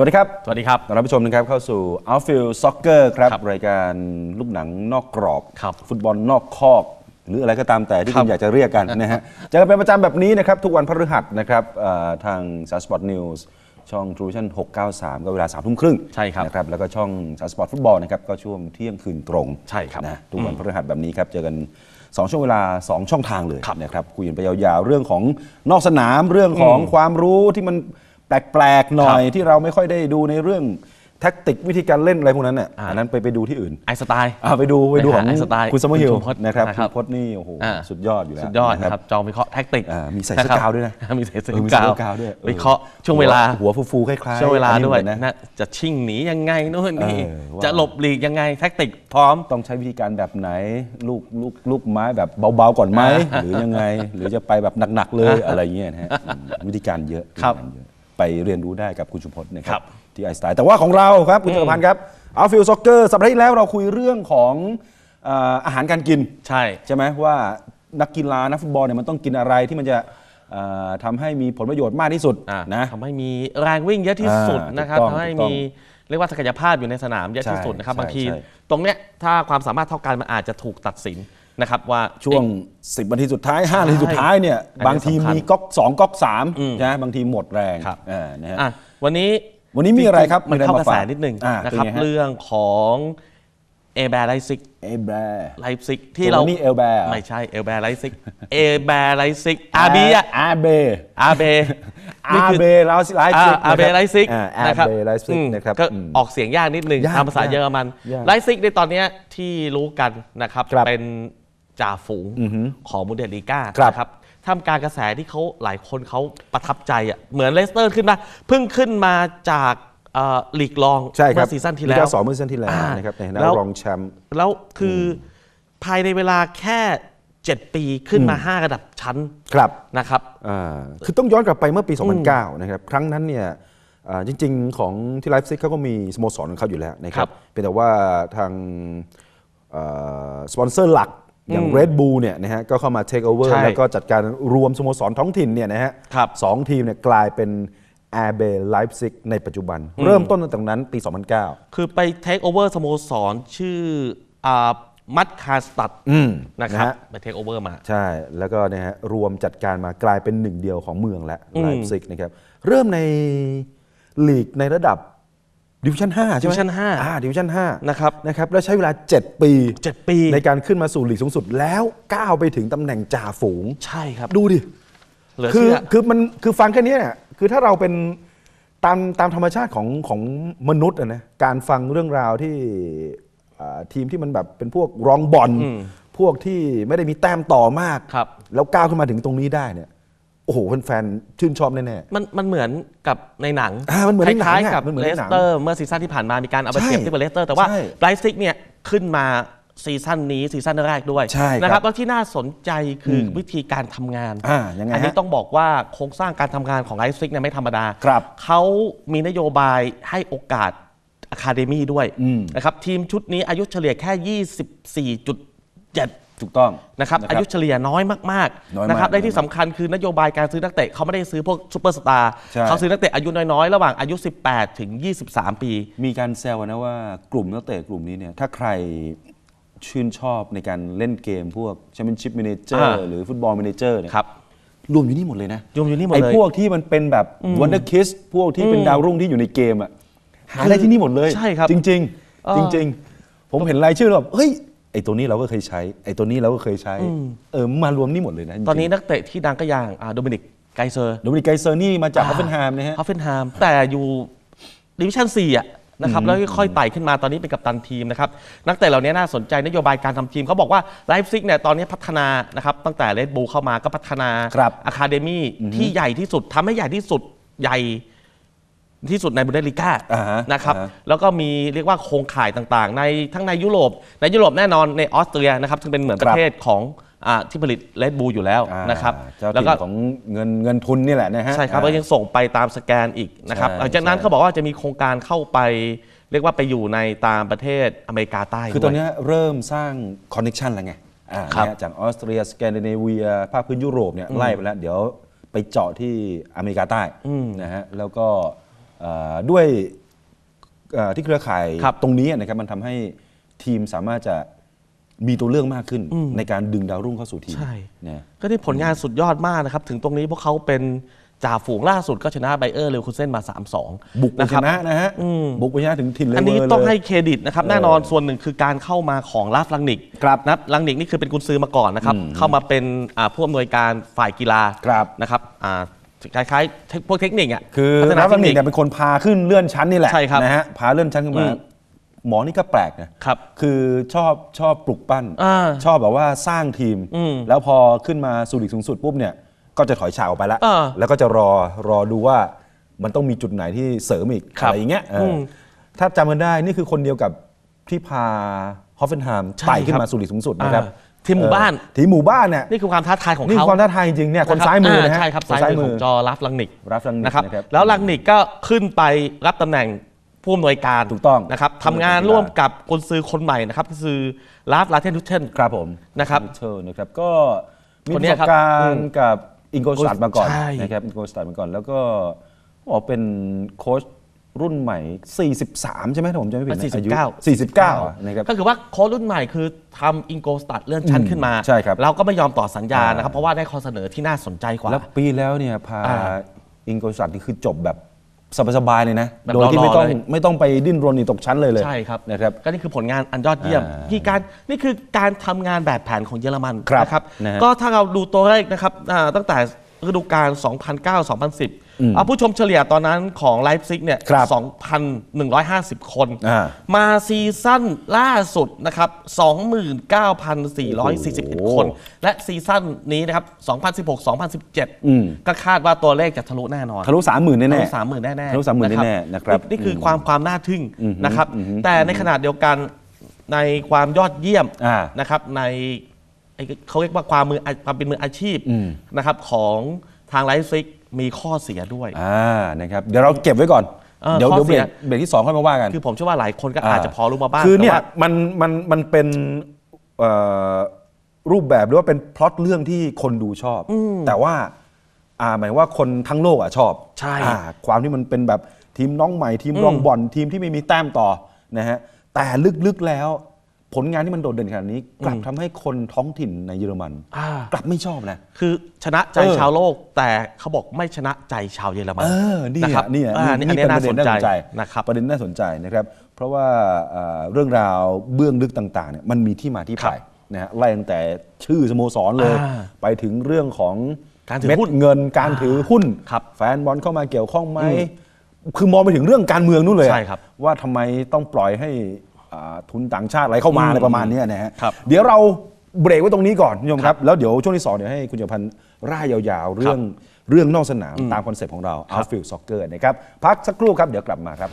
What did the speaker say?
วัสดีครับ สวัสดีครับต้อนรับผู้ชมนะครับเข้าสู่ Outfield Soccer ครับรายการลูกหนังนอกกรอบครับฟุตบอลนอกคอก หรืออะไรก็ตามแต่ที่คุณอยากจะเรียกกันนะฮะ จะเป็นประจำแบบนี้นะครับทุกวันพฤหัสนะครับทาง s ัสปอร์ตนิวส์ช่อง True Vision 693 ก็เวลา 3 ทุ่มครึ่ง ใช่ครับ นะครับ แล้วก็ช่องสปอร์ตฟุตบอลนะครับก็ช่วงเที่ยงคืนตรง ใช่ครับนะทุกวันพฤหัสแบบนี้ครับเจอกันสองช่วงเวลา 2 ช่องทางเลยนะครับคุยกันไปยาวๆเรื่องของนอกสนามเรื่องของความรู้ที่มันแปลก ๆ หน่อยที่เราไม่ค่อยได้ดูในเรื่องแท็กติกวิธีการเล่นอะไรพวกนั้นเนี่ยอันนั้นไปไปดูที่อื่นไอสไตล์ไปดูไปดูของไอสไตล์คุณสมเมรพฮิลนะครับคุณพดนี่โอ้โหสุดยอดอยู่แล้วสุดยอดนะครับจองวิเคราะห์แท็กติกมีใส่เสื้อกาวด้วยนะมีใส่เสื้อกาวด้วยวิเคราะห์ช่วงเวลาหัวฟูๆคล้าย ๆ ช่วงเวลาด้วยนะจะชิงหนียังไงโน่นนี่จะหลบหลีกยังไงแท็กติกพร้อมต้องใช้วิธีการแบบไหนลูกลูกลูกไม้แบบเบาๆก่อนไหมหรือยังไงหรือจะไปแบบหนักๆเลยอะไรเงี้ยนะฮะวิธีการเยอะครับไปเรียนรู้ได้กับคุณชุมพลนะครับที่ไอสไตล์แต่ว่าของเราครับคุณจักรพันธ์ครับเอาฟิลซ็อกเกอร์ สัปดาห์ที่แล้วเราคุยเรื่องของอาหารการกินใช่ ใช่ไหมว่านักกีฬานักฟุตบอลเนี่ยมันต้องกินอะไรที่มันจะทำให้มีผลประโยชน์มากที่สุดนะทำให้มีแรงวิ่งเยอะที่สุดนะครับทำให้มี เรียกว่าศักยภาพอยู่ในสนามเยอะที่สุดนะครับบางที ตรงเนี้ยถ้าความสามารถเท่ากันมันอาจจะถูกตัดสินนะครับว่าช่วง 10นาทีสุดท้าย5นาทีสุดท้ายเนี่ยบางทีมีก๊อก 2ก๊อก3นะบางทีหมดแรงครับนะฮะวันนี้วันนี้มีอะไรครับมันเข้ากระแสนิดนึงนะครับเรื่องของเอแบร์ไลซิกเอแบร์ไลซิกที่เรานี่เอลแบร์ไม่ใช่เอลแบร์ไลซิกเอแบร์ไลซิกอาบีอะอาเบอาเบอาเบไลซิกอาเบไลซิกนะคร์บเบไลซิกนะครับก็ออกเสียงยากนิดนึงตามภาษาเยอรมันไลซิกในตอนนี้ที่รู้กันนะครับเป็นจ่าฝูงของบุนเดลิก้าครับท่ามกลางกระแสที่เขาหลายคนเขาประทับใจอ่ะเหมือนเลสเตอร์ขึ้นมาเพิ่งขึ้นมาจากหลีกรองเมื่อซีซั่นที่แล้วสองเมื่อซีซั่นที่แล้วนะครับในฐานะรองแชมป์แล้วคือภายในเวลาแค่ 7 ปีขึ้นมา5ระดับชั้นครับนะครับคือต้องย้อนกลับไปเมื่อปี 2009นะครับครั้งนั้นเนี่ยจริงๆของที่ไลฟ์ซิกเขาก็มีสโมสรของเขาอยู่แล้วนะครับเป็นแต่ว่าทางสปอนเซอร์หลักอย่าง Red Bull เนี่ยนะฮะก็เข้ามา take over แล้วก็จัดการรวมสโมสรท้องถิ่นเนี่ยนะฮะสองทีมเนี่ยกลายเป็นแอร์เบล์ไลฟ์ซิกในปัจจุบัน เริ่มต้นตั้งแต่นั้นปี 2009 คือไปเทคโอเวอร์สโมสร ชื่อมัดคาสตัดนะครับไปเทคโอเวอร์มา ใช่ แล้วก็นะฮะรวมจัดการมากลายเป็นหนึ่งเดียวของเมืองและไลฟ์ซิกนะครับเริ่มในลีกในระดับดิวิชั่น 5 ใช่ไหมวิชั่น5อ่าดิวิชั่น5นะครับนะครับแล้วใช้เวลา 7 ปี 7 ปีในการขึ้นมาสู่หลีกสูงสุดแล้ว ก้าวไปถึงตำแหน่งจ่าฝูงใช่ครับดูดิเหลือคือเชื่อคือมันคือฟังแค่นี้เนี่ยคือถ้าเราเป็นตามตามธรรมชาติของของมนุษย์อะนะการฟังเรื่องราวที่ทีมที่มันแบบเป็นพวกรองบอลพวกที่ไม่ได้มีแต้มต่อมากครับแล้วก้าวขึ้นมาถึงตรงนี้ได้เนี่ยโอ้โหแฟนๆชื่นชอบแน่มันมันเหมือนกับในหนังมันเหมือนคล้ายๆกับเลสเตอร์เมื่อซีซั่นที่ผ่านมามีการเอาไปเทียบ่เที่บเลสเตอร์แต่ว่าไบรท์ซิกเนี่ยขึ้นมาซีซั่นนี้ซีซั่นแรกด้วยนะครับแล้วที่น่าสนใจคือวิธีการทำงานอ่ายังไงนี้ต้องบอกว่าโครงสร้างการทำงานของไบรท์ซิกเนี่ยไม่ธรรมดาครับเขามีนโยบายให้โอกาสอะคาเดมี่ด้วยนะครับทีมชุดนี้อายุเฉลี่ยแค่ 24.7ถูกต้องนะครับอายุเฉลี่ยน้อยมากๆนะครับได้ที่สำคัญคือนโยบายการซื้อนักเตะ เขาไม่ได้ซื้อพวกซูเปอร์สตาร์เขาซื้อนักเตะอายุน้อย ๆ ระหว่างอายุ 18 ถึง 23 ปี มีการแซวนะว่ากลุ่มนักเตะกลุ่มนี้เนี่ยถ้าใครชื่นชอบในการเล่นเกมพวกแชมเปี้ยนชิพเมเนเจอร์หรือฟุตบอลเมเนเจอร์เนี่ยรวมอยู่นี่หมดเลยนะรวมอยู่นี่หมดเลยไอ้พวกที่มันเป็นแบบวันเดอร์คิสพวกที่เป็นดาวรุ่งที่อยู่ในเกมอ่ะหาได้ที่นี่หมดเลยใช่ครับจริงๆจริงๆ ผมเห็นรายชื่อแบบเฮ้ยไอ้ตัวนี้เราก็เคยใช้ ไอ้ตัวนี้เราก็เคยใช้เออมารวมนี่หมดเลยนะ ตอนนี้นักเตะที่ดังก็อย่างโดมินิกไกเซอร์ โดมินิกไกเซอร์นี่มาจากฮอฟเฟนแฮมนะฮะฮอฟเฟนแฮม แต่อยู่ดิวิชั่น4อ่ะนะครับ แล้วค่อยไต่ขึ้นมาตอนนี้เป็นกัปตันทีมนะครับ นักเตะเหล่านี้น่าสนใจ นโยบายการทำทีม เขาบอกว่าไลฟ์ซิกเนี่ยตอนนี้พัฒนานะครับตั้งแต่เลดบูเข้ามาก็พัฒนาอะคาเดมี่ที่ใหญ่ที่สุดทำให้ใหญ่ที่สุดใหญ่ที่สุดในบุนเดสลิก้านะครับแล้วก็มีเรียกว่าโครงข่ายต่างๆ ในทั้งในยุโรป ในยุโรปแน่นอนในออสเตรียนะครับซึ่งเป็นเหมือนประเทศของอที่ผลิตเลดบูอยู่แล้วนะครับแล้วก็ของเงินเงินทุนนี่แหละนะฮะ ใช่ครับก็ยังส่งไปตามสแกนอีกนะครับหลังจากนั้นเขาบอกว่าจะมีโครงการเข้าไป เรียกว่าไปอยู่ในตามประเทศอเมริกาใต้คือตอนนี้เริ่มสร้างคอนเน็ชันแล้วไงจากออสเตรียสแกนดิเนเวียภาคพื้นยุโรปเนี่ยไล่ไปแล้วเดี๋ยวไปเจาะที่อเมริกาใต้นะฮะแล้วก็ด้วยที่เครือข่ายตรงนี้นะครับมันทำให้ทีมสามารถจะมีตัวเลือกมากขึ้น ในการดึงดาวรุ่งเข้าสู่ทีมใช่ก็ได้ผลงานสุดยอดมากนะครับถึงตรงนี้พวกเขาเป็นจ่าฝูงล่าสุด ก็ชนะไบเออร์เลวคูเซนมา 3-2บุกชนะนะฮะ บุกชนะถึงถิ่นเลยอันนี้ต้องให้เครดิตนะครับแน่นอนส่วนหนึ่งคือการเข้ามาของลาฟลังนิกครับนะลังนิกนี่คือเป็นกุนซือมาก่อนนะครับเข้ามาเป็นผู้อำนวยการฝ่ายกีฬานะครับคล้ายๆพวกเทคนิคอ่ะคือนักทคนิคเนี่ยเป็นคนพาขึ้นเลื่อนชั้นนี่แหละใช่ครับนะฮะพาเลื่อนชั้นขึ้นมา หมอนี่ก็แปลกนะครับ คือชอบชอบปลุกปั้นอชอบแบบว่าสร้างทีม แล้วพอขึ้นมาสู่ลีกสูงสุด ปุ๊บเนี่ยก็จะถอยฉากออกไปแล้วแล้วก็จะรอ รอดูว่ามันต้องมีจุดไหนที่เสริมอีก อะไรอย่างเงี้ยถ้าจำกันได้นี่คือคนเดียวกับที่พาฮอฟเฟนไฮม์ไต่ขึ้นมาสู่ลีกสูงสุดนะครับทีมหมู่บ้าน ทีมหมู่บ้านเนี่ย นี่คือความท้าทายของนี่เขาความท้าทายจริงๆ เนี่ย คนซ้ายมือนะฮะใช่ครับ ซ้ายมือของจอรัฟลังนิกรัฟลังนิก นะครับ แล้วลังนิกก็ขึ้นไปรับตำแหน่งผู้อำนวยการ ถูกต้อง นะครับทำงานร่วมกับคนซื้อคนใหม่นะครับกคือลาฟลาเทนทุเชนครับผม นะครับเช์นะครับ ก็มีประสบการณ์กับอิงโกสตัดมาก่อนนะครับ อิงโกสตัดมาก่อน แล้วก็บอกเป็นโค้ชรุ่นใหม่ 43 ใช่ไหมถ้าผมจะไม่ผิดนะอา49 นะครับก็คือว่าโค้รุ่นใหม่คือทำอิงโกสตัดเลื่อนชั้นขึ้นมาใช่ครับเราก็ไม่ยอมต่อสัญญานะครับ เพราะว่าได้ข้อเสนอที่น่าสนใจกว่า แล้วปีแล้วเนี่ยพาอิงโกสตัดนี่คือจบแบบสบายๆเลยนะ โดยที่ไม่ต้องไม่ต้องไปดิ้นรนหนีตกชั้นเลยเลยใช่ครับนะครับ ก็นี่คือผลงานอันยอดเยี่ยมนี่การนี่คือการทำงานแบบแผนของเยอรมันนะครับ ก็ถ้าเราดูตัวเลขนะครับตั้งแต่ฤดูกาล2009-2010เอาผู้ชมเฉลี่ยตอนนั้นของไลฟ์ซิกเนี่ย2,150 คน มาซีซั่นล่าสุดนะครับ29,441 คน และซีซั่นนี้นะครับ2016-2017 ก็คาดว่าตัวเลขจะทะลุแน่นอน ทะลุ30,000 แน่ๆทะลุ30,000แน่ๆทะลุ30,000แน่ๆนะครับนี่คือความความน่าทึ่งนะครับ แต่ในขณะเดียวกันในความยอดเยี่ยมนะครับในเขาเรียกว่าความมือความเป็นมืออาชีพนะครับ ของทางไลฟ์ซิกมีข้อเสียด้วยอ่านะครับเดี๋ยวเราเก็บไว้ก่อน เดี๋ยวเดี๋ยวเบรกเบรกที่สองค่อยมาว่ากัน คือผมเชื่อว่าหลายคนก็อาจจะพอรู้มาบ้างคือเนี่ยมันมันมันเป็นรูปแบบหรือว่าเป็น พล็อตเรื่องที่คนดูชอบ แต่ว่าอ่า หมายว่าคนทั้งโลกอ่ะชอบใช่ความที่มันเป็นแบบทีมน้องใหม่ทีมรองบอลทีมที่ไม่มีแต้มต่อนะฮะแต่ลึกๆแล้วผลงานที่มันโดดเด่นขนาดนี้ กลับทำให้คนท้องถิ่นในเยอรมันกลับไม่ชอบนะคือชนะใจออชาวโลก แต่เขาบอกไม่ชนะใจชาวเยอรมันเออนี่นะครับนี่อันนี่น่เป็นประเด็นน่าสนใจนะครับประเด็นน่าสนใจนะครับ เพราะว่าเรื่องราวเบื้องลึกต่าง ๆเนี่ยมันมีที่มาที่ไปนะฮะไล่ตั้งแต่ชื่อสโมสรเลย ไปถึงเรื่องของการถือเม็ดหุ้นเงินการถือหุ้นครับ แฟนบอลเข้ามาเกี่ยวข้องไหมคือมองไปถึงเรื่องการเมืองนู่นเลยใช่ครับว่าทำไมต้องปล่อยให้ทุนต่างชาติอะไรเข้ามาอะไรประมาณนี้นะฮะ เดี๋ยวเราเบรกไว้ตรงนี้ก่อนยมครับ แล้วเดี๋ยวช่วงที่สองเดี๋ยวให้คุณเฉพันธ์ร่ายยาว ๆ เรื่องเรื่องนอกสนามตามคอนเซปต์ของเรา outfield soccer นะครับ พักสักครู่ครับ เดี๋ยวกลับมาครับ